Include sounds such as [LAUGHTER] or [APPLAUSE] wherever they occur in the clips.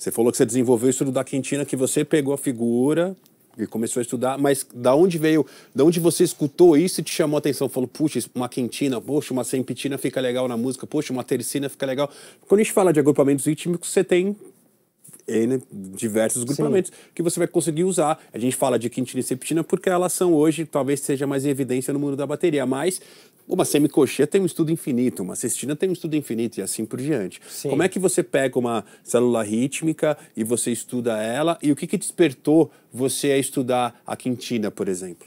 Você falou que você desenvolveu o estudo da quentina, que você pegou a figura e começou a estudar, mas da onde veio, da onde você escutou isso e te chamou a atenção? Falou, puxa, uma quintina, poxa, uma sempitina fica legal na música, poxa, uma tercina fica legal. Quando a gente fala de agrupamentos rítmicos, você tem é, N, né, diversos grupamentos Sim. que você vai conseguir usar. A gente fala de quintina e septina porque elas são hoje, talvez seja mais em evidência no mundo da bateria, mas uma semicoxia tem um estudo infinito, uma cestina tem um estudo infinito e assim por diante. Sim. Como é que você pega uma célula rítmica e você estuda ela? E o que, que despertou você a estudar a quintina, por exemplo?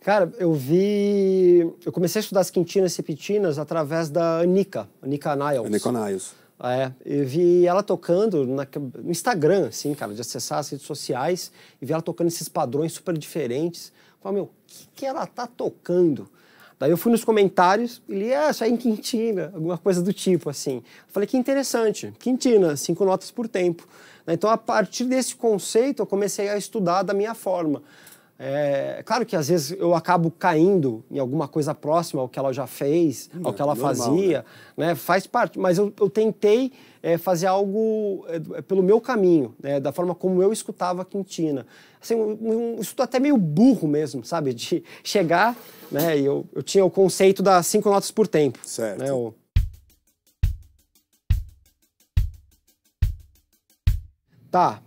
Cara, eu vi. Eu comecei a estudar as quintinas e pitinas através da Anika, Anika Niles. Anika Niles. É, eu vi ela tocando na, no Instagram, assim, cara, de acessar as redes sociais e vi ela tocando esses padrões super diferentes. Falei, meu, o que, que ela tá tocando? Daí eu fui nos comentários e li, ah, isso é em Quintina, alguma coisa do tipo, assim. Eu falei, que interessante, Quintina, cinco notas por tempo. Né, então, a partir desse conceito, eu comecei a estudar da minha forma. É, claro que às vezes eu acabo caindo em alguma coisa próxima ao que ela já fez, hum, ao que ela é normal, fazia, né? né? Faz parte, mas eu, eu tentei é, fazer algo é, é, pelo meu caminho, né? da forma como eu escutava a Quintina. Assim, um, um estudo até meio burro mesmo, sabe? De [LAUGHS] chegar, né? E eu, eu tinha o conceito das cinco notas por tempo. Né? Certo. Né? O, tá,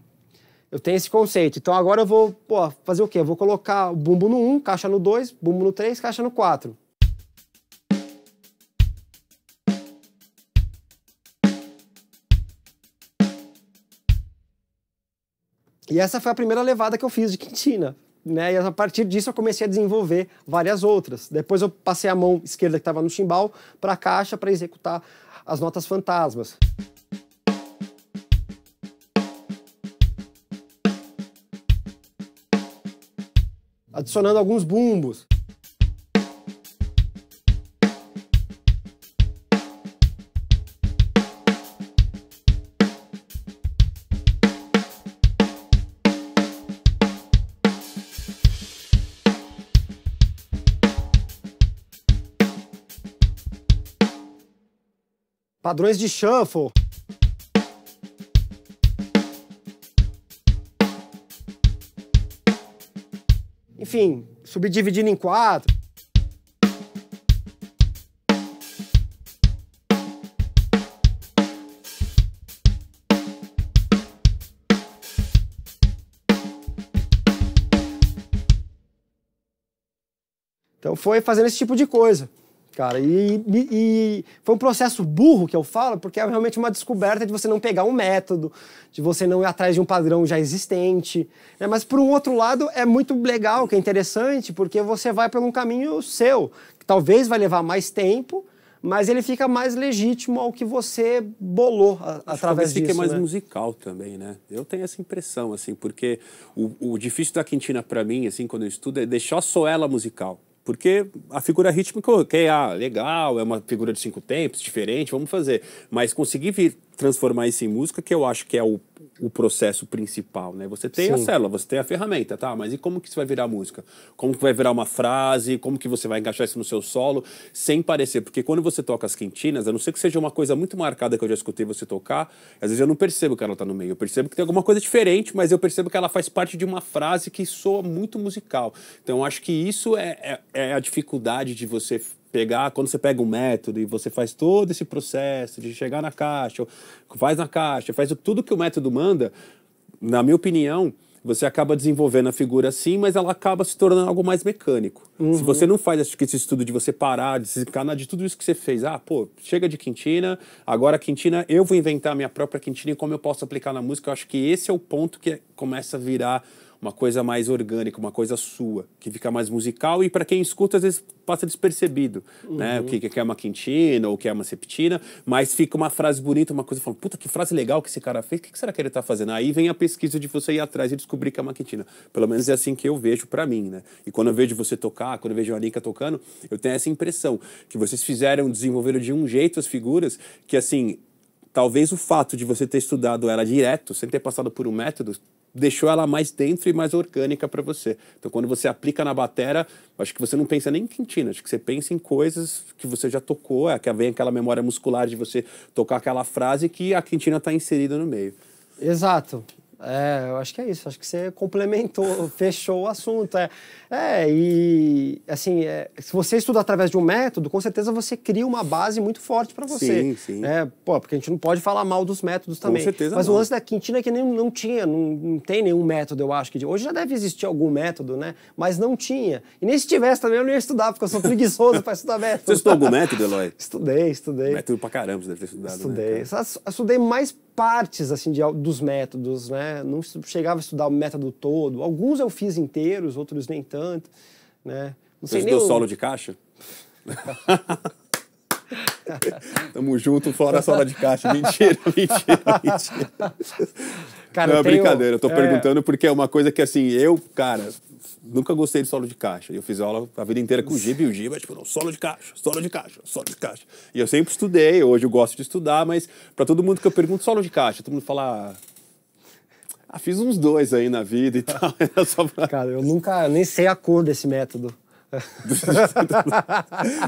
eu tenho esse conceito. Então agora eu vou pô, fazer o quê? Eu vou colocar o bumbo no 1, caixa no 2, bumbo no 3, caixa no 4. E essa foi a primeira levada que eu fiz de quintina. Né? E a partir disso eu comecei a desenvolver várias outras. Depois eu passei a mão esquerda que estava no chimbal para a caixa para executar as notas fantasmas. adicionando alguns bumbos. Padrões de shuffle. enfim, subdividindo em quatro. Então foi fazendo esse tipo de coisa cara. E, e, e, foi um processo burro que eu falo, porque é realmente uma descoberta de você não pegar um método, de você não ir atrás de um padrão já existente. Né? Mas, por um outro lado, é muito legal, que é interessante, porque você vai por um caminho seu, que talvez vai levar mais tempo, mas ele fica mais legítimo ao que você bolou a, Acho através que disso. fica mais né? musical também, né? Eu tenho essa impressão, assim, porque o, o difícil da Quintina para mim, assim, quando eu estudo, é deixar só ela musical. Porque a figura rítmica, ok, ah, legal, é uma figura de cinco tempos, diferente, vamos fazer. Mas conseguir transformar isso em música, que eu acho que é o o processo principal, né? Você tem Sim. a célula, você tem a ferramenta, tá? Mas e como que isso vai virar música? Como que vai virar uma frase? Como que você vai encaixar isso no seu solo? Sem parecer, porque quando você toca as quintinas, a não ser que seja uma coisa muito marcada que eu já escutei você tocar, às vezes eu não percebo que ela tá no meio, eu percebo que tem alguma coisa diferente, mas eu percebo que ela faz parte de uma frase que soa muito musical. Então acho que isso é, é, é a dificuldade de você pegar, quando você pega um método e você faz todo esse processo de chegar na caixa, faz na caixa, faz tudo que o método manda, na minha opinião, você acaba desenvolvendo a figura assim, mas ela acaba se tornando algo mais mecânico. Uhum. Se você não faz esse estudo de você parar, de se encanar de tudo isso que você fez, ah, pô, chega de Quintina, agora Quintina, eu vou inventar a minha própria Quintina e como eu posso aplicar na música, eu acho que esse é o ponto que começa a virar uma coisa mais orgânica, uma coisa sua, que fica mais musical e para quem escuta às vezes passa despercebido, né? uhum. né? O que, que é uma quintina ou o que é uma septina, mas fica uma frase bonita, uma coisa falando, puta que frase legal que esse cara fez, o que, que será que ele está fazendo? Aí vem a pesquisa de você ir atrás e descobrir que é uma quintina. Pelo menos é assim que eu vejo para mim, né? E quando eu vejo você tocar, quando eu vejo a Anica tocando, eu tenho essa impressão que vocês fizeram, desenvolveram de um jeito as figuras que assim talvez o fato de você ter estudado ela direto, sem ter passado por um método, deixou ela mais dentro e mais orgânica para você. Então, quando você aplica na batera, acho que você não pensa nem em quintina, acho que você pensa em coisas que você já tocou, é que vem aquela memória muscular de você tocar aquela frase que a quintina está inserida no meio. Exato. É, eu acho que é isso. Acho que você complementou, [LAUGHS] fechou o assunto. É, é e assim, é, se você estuda através de um método, com certeza você cria uma base muito forte para você. Sim, sim. É, pô, porque a gente não pode falar mal dos métodos também. Com certeza. Mas não. o lance da Quintina é que nem, não tinha, não, não tem nenhum método, eu acho. que Hoje já deve existir algum método, né? Mas não tinha. E nem se tivesse também eu não ia estudar, porque eu sou [LAUGHS] preguiçoso para estudar método. Você estudou algum método, Eloy? [LAUGHS] Estudei, estudei. Método pra caramba, você deve ter estudado. Estudei. Né, estudei mais partes assim de, dos métodos, né? Não chegava a estudar o método todo. Alguns eu fiz inteiros, outros nem tanto, né? Não Você nem o... solo de caixa? [LAUGHS] Tamo junto fora a sala de caixa. Mentira, [LAUGHS] mentira, mentira. Cara, não, é tenho... brincadeira. Eu tô é... perguntando porque é uma coisa que, assim, eu, cara, nunca gostei de solo de caixa. Eu fiz aula a vida inteira com o Giba e o Giba, é tipo, não, solo de caixa, solo de caixa, solo de caixa. E eu sempre estudei, hoje eu gosto de estudar, mas para todo mundo que eu pergunto solo de caixa, todo mundo fala. Ah, fiz uns dois aí na vida e [LAUGHS] tal. pra... [LAUGHS] Cara, eu nunca nem sei a cor desse método. [LAUGHS]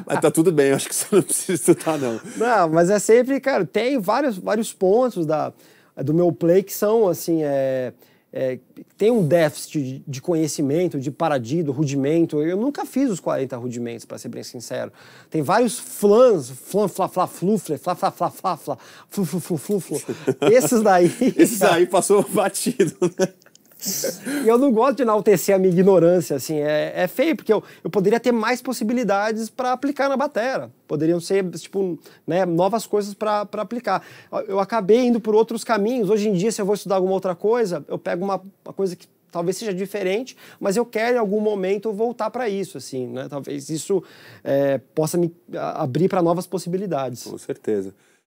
mas tá tudo bem, acho que você não precisa estudar, não. Não, mas é sempre, cara, tem vários, vários pontos da, do meu play que são, assim, é, é, tem um déficit de conhecimento, de paradido rudimento. Eu nunca fiz os 40 rudimentos, para ser bem sincero. Tem vários flans, flan, fla, fla, flufle, fla, fla, fla, fla, fla, flu, flu, flu, flu, flu. [LAUGHS] Esses daí... Esses daí passou batido, né? eu não gosto de enaltecer a minha ignorância, assim. É, é feio, porque eu, eu poderia ter mais possibilidades para aplicar na batera. Poderiam ser, tipo, né, novas coisas para aplicar. Eu acabei indo por outros caminhos. Hoje em dia, se eu vou estudar alguma outra coisa, eu pego uma, uma coisa que talvez seja diferente, mas eu quero em algum momento voltar para isso, assim, né? Talvez isso é, possa me abrir para novas possibilidades. Com certeza.